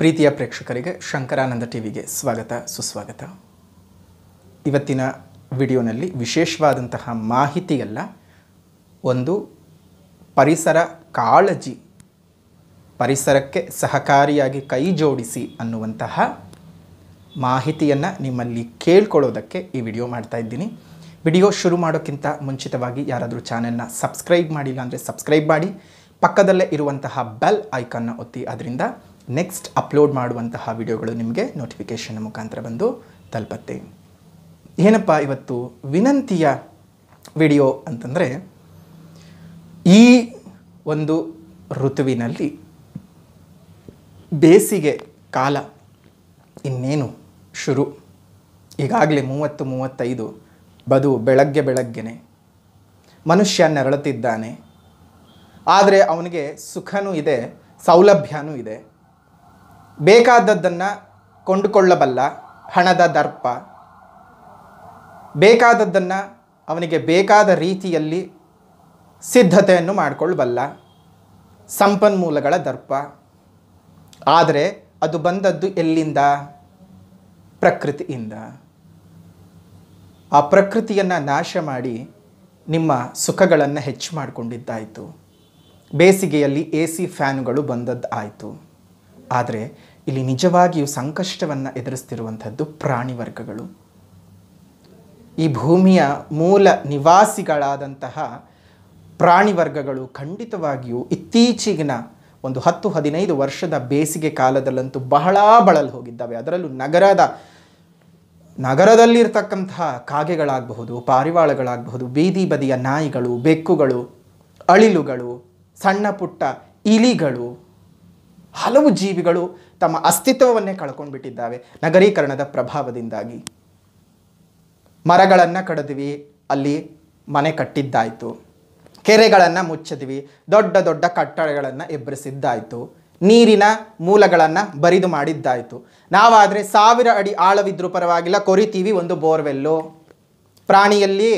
ಪ್ರೀತಿಯ ಪ್ರೇಕ್ಷಕರಿಗೆ ಶಂಕರಾನಂದ ಟಿವಿಗೆ ಸ್ವಾಗತ ಸುಸ್ವಾಗತ ಇವತ್ತಿನ ವಿಡಿಯೋನಲ್ಲಿ ವಿಶೇಷವಾದಂತಹ ಮಾಹಿತಿಯಲ್ಲ ಒಂದು ಪರಿಸರ ಕಾಳಜಿ ಪರಿಸರಕ್ಕೆ ಸಹಕಾರಿಯಾಗಿ ಕೈ ಜೋಡಿಸಿ ಅನ್ನುವಂತಹ ಮಾಹಿತಿಯನ್ನು ನಿಮ್ಮಲ್ಲಿ ಕೇಳ್ಕೊಳ್ಳೋದಕ್ಕೆ ಈ ವಿಡಿಯೋ ಮಾಡ್ತಾ ಇದ್ದೀನಿ ವಿಡಿಯೋ ಶುರು ಮಾಡೋಕ್ಕಿಂತ ಮುಂಚಿತವಾಗಿ ಯಾರಾದರೂ ಚಾನೆಲ್ನ ಸಬ್ಸ್ಕ್ರೈಬ್ ಮಾಡಿಲ್ಲ ಅಂದರೆ ಸಬ್ಸ್ಕ್ರೈಬ್ ಮಾಡಿ ಪಕ್ಕದಲ್ಲೇ ಇರುವಂತಹ ಬೆಲ್ ಐಕನ್ನ ಒತ್ತಿ ಅದರಿಂದ ನೆಕ್ಸ್ಟ್ ಅಪ್ಲೋಡ್ ಮಾಡುವಂತಹ ವಿಡಿಯೋಗಳು ನಿಮಗೆ ನೋಟಿಫಿಕೇಶನ್ ಮುಖಾಂತರ ಬಂದು ತಲುಪತ್ತೆ ಏನಪ್ಪ ಇವತ್ತು ವಿನಂತಿಯ ವಿಡಿಯೋ ಅಂತಂದರೆ ಈ ಒಂದು ಋತುವಿನಲ್ಲಿ ಬೇಸಿಗೆ ಕಾಲ ಇನ್ನೇನು ಶುರು ಈಗಾಗಲೇ ಮೂವತ್ತು ಮೂವತ್ತೈದು ಬದು ಬೆಳಗ್ಗೆ ಬೆಳಗ್ಗೆನೆ ಮನುಷ್ಯ ನೆರಳುತ್ತಿದ್ದಾನೆ ಆದರೆ ಅವನಿಗೆ ಸುಖನೂ ಇದೆ ಸೌಲಭ್ಯನೂ ಇದೆ ಬೇಕಾದದ್ದನ್ನು ಕೊಂಡುಕೊಳ್ಳಬಲ್ಲ ಹಣದ ದರ್ಪ ಬೇಕಾದದ್ದನ್ನು ಅವನಿಗೆ ಬೇಕಾದ ರೀತಿಯಲ್ಲಿ ಸಿದ್ಧತೆಯನ್ನು ಮಾಡಿಕೊಳ್ಳಬಲ್ಲ ಸಂಪನ್ಮೂಲಗಳ ದರ್ಪ ಆದರೆ ಅದು ಬಂದದ್ದು ಎಲ್ಲಿಂದ ಪ್ರಕೃತಿಯಿಂದ ಆ ಪ್ರಕೃತಿಯನ್ನು ನಾಶ ಮಾಡಿ ನಿಮ್ಮ ಸುಖಗಳನ್ನು ಹೆಚ್ಚು ಮಾಡಿಕೊಂಡಿದ್ದಾಯಿತು ಬೇಸಿಗೆಯಲ್ಲಿ ಎ ಸಿ ಫ್ಯಾನುಗಳು ಆಯಿತು ಆದರೆ ಇಲ್ಲಿ ನಿಜವಾಗಿಯೂ ಸಂಕಷ್ಟವನ್ನು ಎದುರಿಸ್ತಿರುವಂಥದ್ದು ಪ್ರಾಣಿವರ್ಗಗಳು ಈ ಭೂಮಿಯ ಮೂಲ ನಿವಾಸಿಗಳಾದಂತಹ ಪ್ರಾಣಿವರ್ಗಗಳು ಖಂಡಿತವಾಗಿಯೂ ಇತ್ತೀಚಿಗಿನ ಒಂದು ಹತ್ತು ಹದಿನೈದು ವರ್ಷದ ಬೇಸಿಗೆ ಕಾಲದಲ್ಲಂತೂ ಬಹಳ ಬಳಲು ಹೋಗಿದ್ದಾವೆ ಅದರಲ್ಲೂ ನಗರದ ನಗರದಲ್ಲಿರ್ತಕ್ಕಂತಹ ಕಾಗೆಗಳಾಗಬಹುದು ಪಾರಿವಾಳಗಳಾಗಬಹುದು ಬೀದಿ ಬದಿಯ ನಾಯಿಗಳು ಬೆಕ್ಕುಗಳು ಅಳಿಲುಗಳು ಸಣ್ಣ ಪುಟ್ಟ ಇಲಿಗಳು ಹಲವು ಜೀವಿಗಳು ತಮ್ಮ ಅಸ್ತಿತ್ವವನ್ನೇ ಕಳ್ಕೊಂಡ್ಬಿಟ್ಟಿದ್ದಾವೆ ನಗರೀಕರಣದ ಪ್ರಭಾವದಿಂದಾಗಿ ಮರಗಳನ್ನು ಕಡಿದ್ವಿ ಅಲ್ಲಿ ಮನೆ ಕಟ್ಟಿದ್ದಾಯಿತು ಕೆರೆಗಳನ್ನು ಮುಚ್ಚಿದ್ವಿ ದೊಡ್ಡ ದೊಡ್ಡ ಕಟ್ಟಡಗಳನ್ನು ಎಬ್ಬರಿಸಿದ್ದಾಯಿತು ನೀರಿನ ಮೂಲಗಳನ್ನು ಬರಿದು ಮಾಡಿದ್ದಾಯಿತು ನಾವಾದರೆ ಸಾವಿರ ಅಡಿ ಆಳವಿದ್ರೂ ಪರವಾಗಿಲ್ಲ ಕೊರಿತೀವಿ ಒಂದು ಬೋರ್ವೆಲ್ಲು ಪ್ರಾಣಿಯಲ್ಲಿ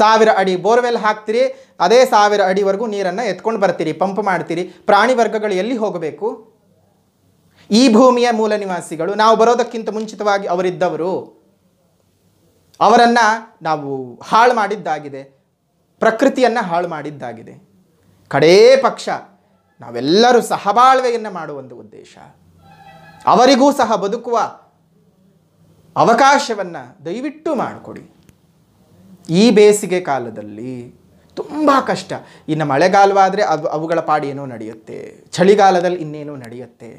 ಸಾವಿರ ಅಡಿ ಬೋರ್ವೆಲ್ ಹಾಕ್ತೀರಿ ಅದೇ ಸಾವಿರ ಅಡಿವರೆಗೂ ನೀರನ್ನು ಎತ್ಕೊಂಡು ಬರ್ತೀರಿ ಪಂಪ್ ಮಾಡ್ತೀರಿ ಪ್ರಾಣಿ ವರ್ಗಗಳು ಎಲ್ಲಿ ಹೋಗಬೇಕು ಈ ಭೂಮಿಯ ಮೂಲ ನಿವಾಸಿಗಳು ನಾವು ಬರೋದಕ್ಕಿಂತ ಮುಂಚಿತವಾಗಿ ಅವರಿದ್ದವರು ಅವರನ್ನು ನಾವು ಹಾಳು ಮಾಡಿದ್ದಾಗಿದೆ ಪ್ರಕೃತಿಯನ್ನು ಹಾಳು ಮಾಡಿದ್ದಾಗಿದೆ ಕಡೇ ಪಕ್ಷ ನಾವೆಲ್ಲರೂ ಸಹಬಾಳ್ವೆಯನ್ನು ಮಾಡುವ ಒಂದು ಉದ್ದೇಶ ಅವರಿಗೂ ಸಹ ಬದುಕುವ ಅವಕಾಶವನ್ನು ದಯವಿಟ್ಟು ಮಾಡಿಕೊಡಿ ಈ ಬೇಸಿಗೆ ಕಾಲದಲ್ಲಿ ತುಂಬ ಕಷ್ಟ ಇನ್ನು ಮಳೆಗಾಲವಾದರೆ ಅದು ಅವುಗಳ ಪಾಡೇನೋ ನಡೆಯುತ್ತೆ ಚಳಿಗಾಲದಲ್ಲಿ ಇನ್ನೇನೋ ನಡೆಯುತ್ತೆ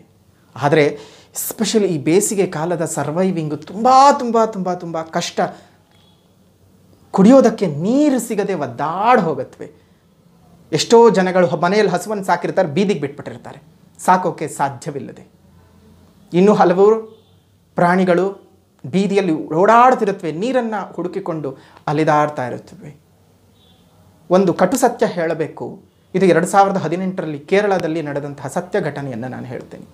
ಆದರೆ ಎಸ್ಪೆಷಲಿ ಈ ಬೇಸಿಗೆ ಕಾಲದ ಸರ್ವೈವಿಂಗು ತುಂಬ ತುಂಬ ತುಂಬ ತುಂಬ ಕಷ್ಟ ಕುಡಿಯೋದಕ್ಕೆ ನೀರು ಸಿಗದೆ ಒದ್ದಾಡಿ ಹೋಗತ್ವೆ ಎಷ್ಟೋ ಜನಗಳು ಮನೆಯಲ್ಲಿ ಹಸುವನ್ನು ಸಾಕಿರ್ತಾರೆ ಬೀದಿಗೆ ಬಿಟ್ಬಿಟ್ಟಿರ್ತಾರೆ ಸಾಕೋಕ್ಕೆ ಸಾಧ್ಯವಿಲ್ಲದೆ ಇನ್ನೂ ಹಲವು ಪ್ರಾಣಿಗಳು ಬೀದಿಯಲ್ಲಿ ಓಡಾಡ್ತಿರುತ್ತವೆ ನೀರನ್ನು ಹುಡುಕಿಕೊಂಡು ಅಲೆದಾಡ್ತಾ ಇರುತ್ತವೆ ಒಂದು ಕಟು ಸತ್ಯ ಹೇಳಬೇಕು ಇದು ಎರಡು ಸಾವಿರದ ಹದಿನೆಂಟರಲ್ಲಿ ಕೇರಳದಲ್ಲಿ ನಡೆದಂತಹ ಸತ್ಯ ಘಟನೆಯನ್ನು ನಾನು ಹೇಳ್ತೇನೆ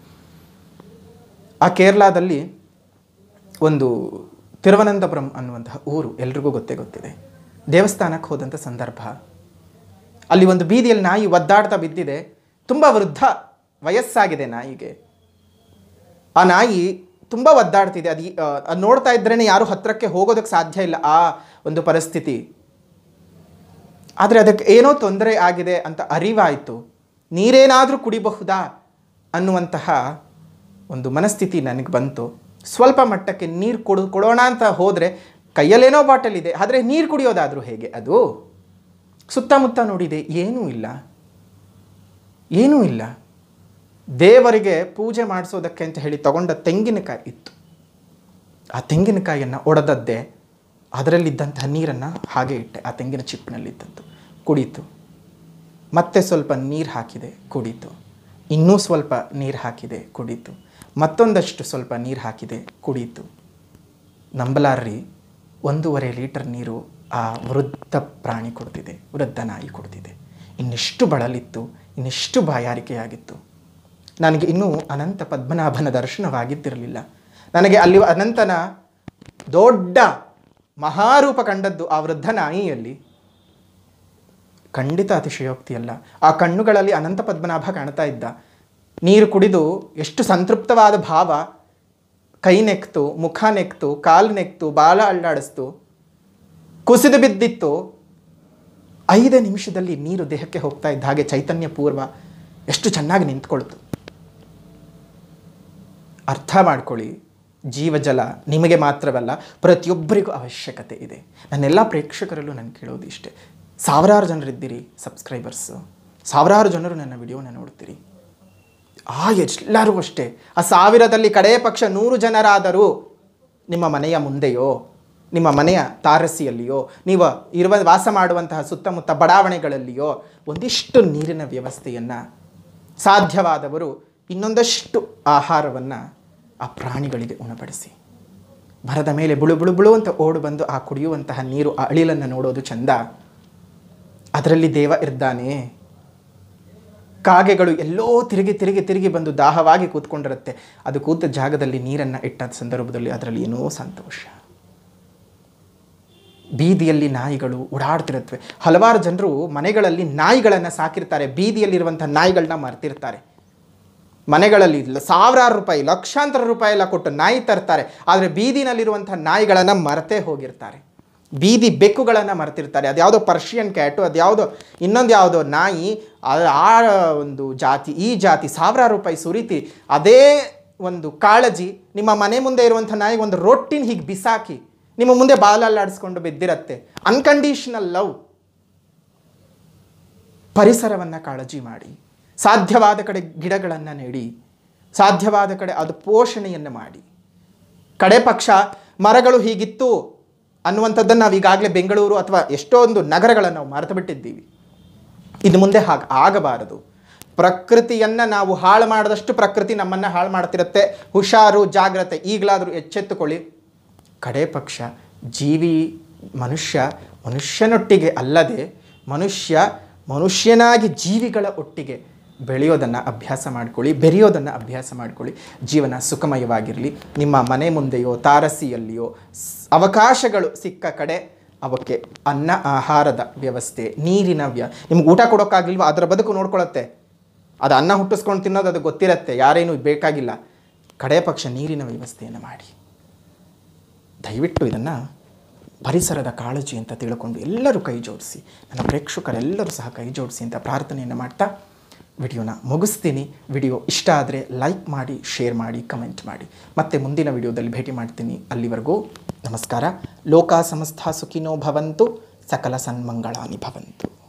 ಆ ಕೇರಳದಲ್ಲಿ ಒಂದು ತಿರುವನಂತಪುರಂ ಅನ್ನುವಂತಹ ಊರು ಎಲ್ರಿಗೂ ಗೊತ್ತೇ ಗೊತ್ತಿದೆ ದೇವಸ್ಥಾನಕ್ಕೆ ಹೋದಂಥ ಸಂದರ್ಭ ಅಲ್ಲಿ ಒಂದು ಬೀದಿಯಲ್ಲಿ ನಾಯಿ ಒದ್ದಾಡ್ತಾ ಬಿದ್ದಿದೆ ತುಂಬ ವೃದ್ಧ ವಯಸ್ಸಾಗಿದೆ ನಾಯಿಗೆ ಆ ನಾಯಿ ತುಂಬ ಒದ್ದಾಡ್ತಿದೆ ಅದು ಅದು ನೋಡ್ತಾ ಇದ್ರೇ ಯಾರೂ ಹತ್ತಿರಕ್ಕೆ ಹೋಗೋದಕ್ಕೆ ಸಾಧ್ಯ ಇಲ್ಲ ಆ ಒಂದು ಪರಿಸ್ಥಿತಿ ಆದರೆ ಅದಕ್ಕೆ ಏನೋ ತೊಂದರೆ ಆಗಿದೆ ಅಂತ ಅರಿವಾಯಿತು ನೀರೇನಾದರೂ ಕುಡಿಬಹುದಾ ಅನ್ನುವಂತಹ ಒಂದು ಮನಸ್ಥಿತಿ ನನಗೆ ಬಂತು ಸ್ವಲ್ಪ ಮಟ್ಟಕ್ಕೆ ನೀರು ಕೊಡು ಕೊಡೋಣ ಅಂತ ಹೋದರೆ ಕೈಯಲ್ಲೇನೋ ಬಾಟಲ್ ಇದೆ ಆದರೆ ನೀರು ಕುಡಿಯೋದಾದರೂ ಹೇಗೆ ಅದು ಸುತ್ತಮುತ್ತ ನೋಡಿದೆ ಏನೂ ಇಲ್ಲ ಏನೂ ಇಲ್ಲ ದೇವರಿಗೆ ಪೂಜೆ ಮಾಡಿಸೋದಕ್ಕೆ ಅಂತ ಹೇಳಿ ತಗೊಂಡ ತೆಂಗಿನಕಾಯಿ ಇತ್ತು ಆ ತೆಂಗಿನಕಾಯಿಯನ್ನು ಒಡೆದದ್ದೇ ಅದರಲ್ಲಿದ್ದಂತಹ ನೀರನ್ನು ಹಾಗೆ ಇಟ್ಟೆ ಆ ತೆಂಗಿನ ಚಿಪ್ಪಿನಲ್ಲಿದ್ದದ್ದು ಕುಡಿತು ಮತ್ತೆ ಸ್ವಲ್ಪ ನೀರು ಹಾಕಿದೆ ಕುಡಿತು ಇನ್ನೂ ಸ್ವಲ್ಪ ನೀರು ಹಾಕಿದೆ ಕುಡಿತು ಮತ್ತೊಂದಷ್ಟು ಸ್ವಲ್ಪ ನೀರು ಹಾಕಿದೆ ಕುಡಿತು ನಂಬಲಾರ್ರಿ ಒಂದೂವರೆ ಲೀಟರ್ ನೀರು ಆ ವೃದ್ಧ ಪ್ರಾಣಿ ಕೊಡ್ತಿದೆ ವೃದ್ಧ ನಾಯಿ ಕೊಡ್ತಿದೆ ಇನ್ನೆಷ್ಟು ಬಳಲಿತ್ತು ಇನ್ನೆಷ್ಟು ಬಾಯಾರಿಕೆಯಾಗಿತ್ತು ನನಗೆ ಇನ್ನೂ ಅನಂತ ಪದ್ಮನಾಭನ ದರ್ಶನವಾಗಿದ್ದಿರಲಿಲ್ಲ ನನಗೆ ಅಲ್ಲಿ ಅನಂತನ ದೊಡ್ಡ ಮಹಾರೂಪ ಕಂಡದ್ದು ಆ ವೃದ್ಧ ನಾಯಿಯಲ್ಲಿ ಖಂಡಿತ ಅತಿಶಯೋಕ್ತಿಯಲ್ಲ ಆ ಕಣ್ಣುಗಳಲ್ಲಿ ಅನಂತ ಪದ್ಮನಾಭ ಕಾಣ್ತಾ ಇದ್ದ ನೀರು ಕುಡಿದು ಎಷ್ಟು ಸಂತೃಪ್ತವಾದ ಭಾವ ಕೈ ನೆಕ್ತು ಮುಖ ನೆಕ್ತು ಕಾಲು ನೆಕ್ತು ಬಾಲ ಅಳ್ಳಾಡಿಸ್ತು ಕುಸಿದು ಬಿದ್ದಿತ್ತು ಐದೇ ನಿಮಿಷದಲ್ಲಿ ನೀರು ದೇಹಕ್ಕೆ ಹೋಗ್ತಾ ಇದ್ದ ಹಾಗೆ ಚೈತನ್ಯ ಪೂರ್ವ ಎಷ್ಟು ಚೆನ್ನಾಗಿ ನಿಂತ್ಕೊಳ್ತು ಅರ್ಥ ಮಾಡ್ಕೊಳ್ಳಿ ಜೀವಜಲ ನಿಮಗೆ ಮಾತ್ರವಲ್ಲ ಪ್ರತಿಯೊಬ್ಬರಿಗೂ ಅವಶ್ಯಕತೆ ಇದೆ ನನ್ನೆಲ್ಲ ಪ್ರೇಕ್ಷಕರಲ್ಲೂ ನಾನು ಕೇಳೋದು ಇಷ್ಟೇ ಸಾವಿರಾರು ಜನರಿದ್ದೀರಿ ಸಬ್ಸ್ಕ್ರೈಬರ್ಸು ಸಾವಿರಾರು ಜನರು ನನ್ನ ವಿಡಿಯೋನ ನೋಡ್ತೀರಿ ಆ ಎಲ್ಲರೂ ಅಷ್ಟೇ ಆ ಸಾವಿರದಲ್ಲಿ ಕಡೇ ಪಕ್ಷ ನೂರು ಜನರಾದರೂ ನಿಮ್ಮ ಮನೆಯ ಮುಂದೆಯೋ ನಿಮ್ಮ ಮನೆಯ ತಾರಸಿಯಲ್ಲಿಯೋ ನೀವು ಇರುವ ವಾಸ ಮಾಡುವಂತಹ ಸುತ್ತಮುತ್ತ ಬಡಾವಣೆಗಳಲ್ಲಿಯೋ ಒಂದಿಷ್ಟು ನೀರಿನ ವ್ಯವಸ್ಥೆಯನ್ನು ಸಾಧ್ಯವಾದವರು ಇನ್ನೊಂದಷ್ಟು ಆಹಾರವನ್ನು ಆ ಪ್ರಾಣಿಗಳಿಗೆ ಉಣಬಡಿಸಿ ಮರದ ಮೇಲೆ ಬುಳು ಬುಳು ಬುಳು ಅಂತ ಓಡು ಬಂದು ಆ ಕುಡಿಯುವಂತಹ ನೀರು ಆ ಅಳಿಲನ್ನು ನೋಡೋದು ಚಂದ ಅದರಲ್ಲಿ ದೇವ ಇರ್ದಾನೆ ಕಾಗೆಗಳು ಎಲ್ಲೋ ತಿರುಗಿ ತಿರುಗಿ ತಿರುಗಿ ಬಂದು ದಾಹವಾಗಿ ಕೂತ್ಕೊಂಡಿರುತ್ತೆ ಅದು ಕೂತ ಜಾಗದಲ್ಲಿ ನೀರನ್ನು ಇಟ್ಟ ಸಂದರ್ಭದಲ್ಲಿ ಅದರಲ್ಲಿ ಏನೋ ಸಂತೋಷ ಬೀದಿಯಲ್ಲಿ ನಾಯಿಗಳು ಓಡಾಡ್ತಿರುತ್ತವೆ ಹಲವಾರು ಜನರು ಮನೆಗಳಲ್ಲಿ ನಾಯಿಗಳನ್ನು ಸಾಕಿರ್ತಾರೆ ಬೀದಿಯಲ್ಲಿರುವಂಥ ನಾಯಿಗಳನ್ನ ಮರ್ತಿರ್ತಾರೆ ಮನೆಗಳಲ್ಲಿ ಸಾವಿರಾರು ರೂಪಾಯಿ ಲಕ್ಷಾಂತರ ರೂಪಾಯಿ ಎಲ್ಲ ಕೊಟ್ಟು ನಾಯಿ ತರ್ತಾರೆ ಆದರೆ ಬೀದಿನಲ್ಲಿರುವಂಥ ನಾಯಿಗಳನ್ನು ಮರೆತೇ ಹೋಗಿರ್ತಾರೆ ಬೀದಿ ಬೆಕ್ಕುಗಳನ್ನು ಮರೆತಿರ್ತಾರೆ ಅದ್ಯಾವುದೋ ಪರ್ಷಿಯನ್ ಕ್ಯಾಟು ಯಾವುದೋ ಇನ್ನೊಂದು ಯಾವುದೋ ನಾಯಿ ಆ ಒಂದು ಜಾತಿ ಈ ಜಾತಿ ಸಾವಿರಾರು ರೂಪಾಯಿ ಸುರಿತಿ ಅದೇ ಒಂದು ಕಾಳಜಿ ನಿಮ್ಮ ಮನೆ ಮುಂದೆ ಇರುವಂಥ ನಾಯಿಗೆ ಒಂದು ರೊಟ್ಟಿನ ಹೀಗೆ ಬಿಸಾಕಿ ನಿಮ್ಮ ಮುಂದೆ ಬಾಲಲ್ಲಾಡಿಸ್ಕೊಂಡು ಬಿದ್ದಿರತ್ತೆ ಅನ್ಕಂಡೀಷನಲ್ ಲವ್ ಪರಿಸರವನ್ನು ಕಾಳಜಿ ಮಾಡಿ ಸಾಧ್ಯವಾದ ಕಡೆ ಗಿಡಗಳನ್ನು ನೆಡಿ ಸಾಧ್ಯವಾದ ಕಡೆ ಅದು ಪೋಷಣೆಯನ್ನು ಮಾಡಿ ಕಡೆ ಪಕ್ಷ ಮರಗಳು ಹೀಗಿತ್ತು ಅನ್ನುವಂಥದ್ದನ್ನು ನಾವು ಈಗಾಗಲೇ ಬೆಂಗಳೂರು ಅಥವಾ ಎಷ್ಟೊಂದು ನಗರಗಳನ್ನು ನಾವು ಮರೆತು ಬಿಟ್ಟಿದ್ದೀವಿ ಇದು ಮುಂದೆ ಹಾಗೆ ಆಗಬಾರದು ಪ್ರಕೃತಿಯನ್ನು ನಾವು ಹಾಳು ಮಾಡಿದಷ್ಟು ಪ್ರಕೃತಿ ನಮ್ಮನ್ನು ಹಾಳು ಮಾಡ್ತಿರುತ್ತೆ ಹುಷಾರು ಜಾಗ್ರತೆ ಈಗಲಾದರೂ ಎಚ್ಚೆತ್ತುಕೊಳ್ಳಿ ಕಡೆ ಪಕ್ಷ ಜೀವಿ ಮನುಷ್ಯ ಮನುಷ್ಯನೊಟ್ಟಿಗೆ ಅಲ್ಲದೆ ಮನುಷ್ಯ ಮನುಷ್ಯನಾಗಿ ಜೀವಿಗಳ ಒಟ್ಟಿಗೆ ಬೆಳೆಯೋದನ್ನು ಅಭ್ಯಾಸ ಮಾಡ್ಕೊಳ್ಳಿ ಬೆರೆಯೋದನ್ನು ಅಭ್ಯಾಸ ಮಾಡ್ಕೊಳ್ಳಿ ಜೀವನ ಸುಖಮಯವಾಗಿರಲಿ ನಿಮ್ಮ ಮನೆ ಮುಂದೆಯೋ ತಾರಸಿಯಲ್ಲಿಯೋ ಅವಕಾಶಗಳು ಸಿಕ್ಕ ಕಡೆ ಅವಕ್ಕೆ ಅನ್ನ ಆಹಾರದ ವ್ಯವಸ್ಥೆ ನೀರಿನ ವ್ಯ ನಿಮ್ಗೆ ಊಟ ಕೊಡೋಕ್ಕಾಗಿಲ್ವೋ ಅದರ ಬದುಕು ನೋಡ್ಕೊಳತ್ತೆ ಅದು ಅನ್ನ ಹುಟ್ಟಿಸ್ಕೊಂಡು ತಿನ್ನೋದು ಅದು ಗೊತ್ತಿರತ್ತೆ ಯಾರೇನು ಬೇಕಾಗಿಲ್ಲ ಕಡೆ ಪಕ್ಷ ನೀರಿನ ವ್ಯವಸ್ಥೆಯನ್ನು ಮಾಡಿ ದಯವಿಟ್ಟು ಇದನ್ನು ಪರಿಸರದ ಕಾಳಜಿ ಅಂತ ತಿಳ್ಕೊಂಡು ಎಲ್ಲರೂ ಕೈ ಜೋಡಿಸಿ ನನ್ನ ಪ್ರೇಕ್ಷಕರೆಲ್ಲರೂ ಸಹ ಕೈ ಜೋಡಿಸಿ ಅಂತ ಪ್ರಾರ್ಥನೆಯನ್ನು ಮಾಡ್ತಾ ವಿಡಿಯೋನ ಮುಗಿಸ್ತೀನಿ ವಿಡಿಯೋ ಇಷ್ಟ ಆದರೆ ಲೈಕ್ ಮಾಡಿ ಶೇರ್ ಮಾಡಿ ಕಮೆಂಟ್ ಮಾಡಿ ಮತ್ತೆ ಮುಂದಿನ ವಿಡಿಯೋದಲ್ಲಿ ಭೇಟಿ ಮಾಡ್ತೀನಿ ಅಲ್ಲಿವರೆಗೂ ನಮಸ್ಕಾರ ಲೋಕ ಸಮಸ್ತ ಸುಖಿನೋ ಭವಂತು ಸಕಲ ಸನ್ಮಂಗಳಾನಿ ಭವಂತು